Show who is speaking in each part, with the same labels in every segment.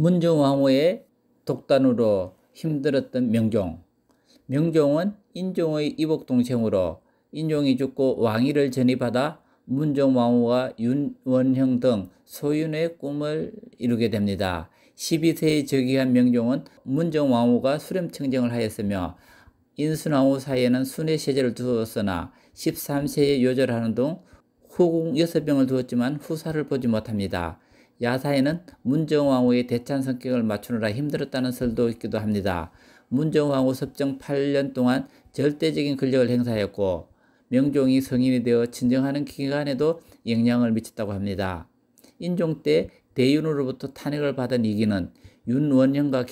Speaker 1: 문정왕후의 독단으로 힘들었던 명종. 명종은 인종의 이복동생으로 인종이 죽고 왕위를 전입하다 문종왕후와 윤원형 등 소윤의 꿈을 이루게 됩니다. 12세에 즉위한 명종은 문정왕후가 수렴청정을 하였으며 인순왕후 사이에는 순회세제를 두었으나 13세에 요절하는 등 후궁 여섯 병을 두었지만 후사를 보지 못합니다. 야사에는 문정왕후의 대찬 성격을 맞추느라 힘들었다는 설도 있기도 합니다. 문정왕후 섭정 8년 동안 절대적인 권력을 행사했고 명종이 성인이 되어 친정하는 기간에도 영향을 미쳤다고 합니다. 인종 때 대윤으로부터 탄핵을 받은 이기는 윤원형과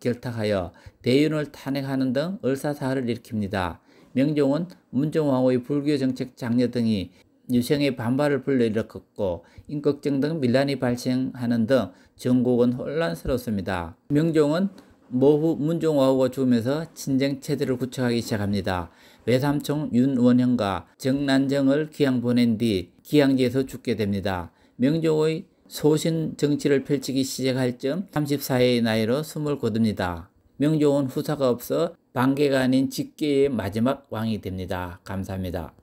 Speaker 1: 결탁하여 대윤을 탄핵하는 등 을사사를 일으킵니다. 명종은 문정왕후의 불교 정책 장려 등이 유생의 반발을 불러일으켰고 인격증등 밀란이 발생하는 등 전국은 혼란스럽습니다. 명종은 모후 문종화후가 죽으면서 친쟁 체제를 구축하기 시작합니다. 외삼촌 윤원형과 정난정을 기양 보낸 뒤 기양지에서 죽게 됩니다. 명종의 소신 정치를 펼치기 시작할 쯤 34세의 나이로 숨을 거둡니다. 명종은 후사가 없어 반계가 아닌 직계의 마지막 왕이 됩니다. 감사합니다.